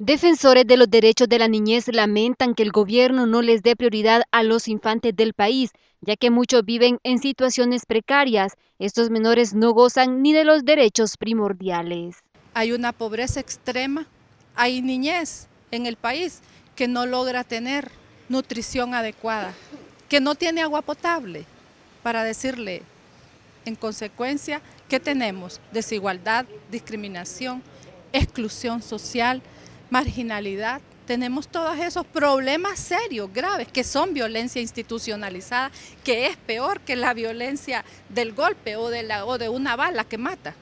Defensores de los derechos de la niñez lamentan que el gobierno no les dé prioridad a los infantes del país, ya que muchos viven en situaciones precarias. Estos menores no gozan ni de los derechos primordiales. Hay una pobreza extrema, hay niñez en el país que no logra tener nutrición adecuada, que no tiene agua potable, para decirle en consecuencia que tenemos desigualdad, discriminación, exclusión social, marginalidad, tenemos todos esos problemas serios, graves, que son violencia institucionalizada, que es peor que la violencia del golpe o de, la, o de una bala que mata.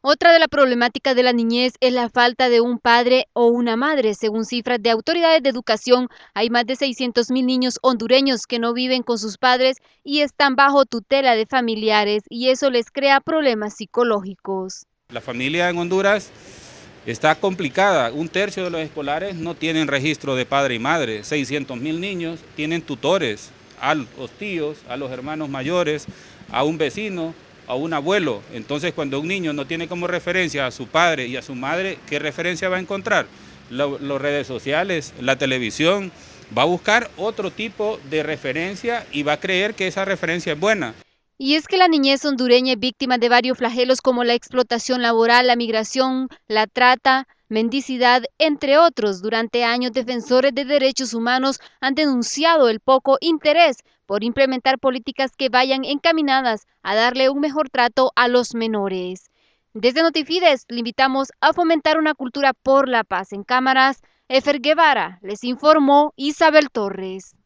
Otra de las problemáticas de la niñez es la falta de un padre o una madre. Según cifras de autoridades de educación, hay más de 600 mil niños hondureños que no viven con sus padres y están bajo tutela de familiares y eso les crea problemas psicológicos. La familia en Honduras está complicada. Un tercio de los escolares no tienen registro de padre y madre. 600 mil niños tienen tutores a los tíos, a los hermanos mayores, a un vecino, a un abuelo. Entonces, cuando un niño no tiene como referencia a su padre y a su madre, ¿qué referencia va a encontrar? Las redes sociales, la televisión, va a buscar otro tipo de referencia y va a creer que esa referencia es buena. Y es que la niñez hondureña es víctima de varios flagelos como la explotación laboral, la migración, la trata, mendicidad, entre otros. Durante años, defensores de derechos humanos han denunciado el poco interés por implementar políticas que vayan encaminadas a darle un mejor trato a los menores. Desde Notifides le invitamos a fomentar una cultura por la paz. En cámaras, Efer Guevara les informó Isabel Torres.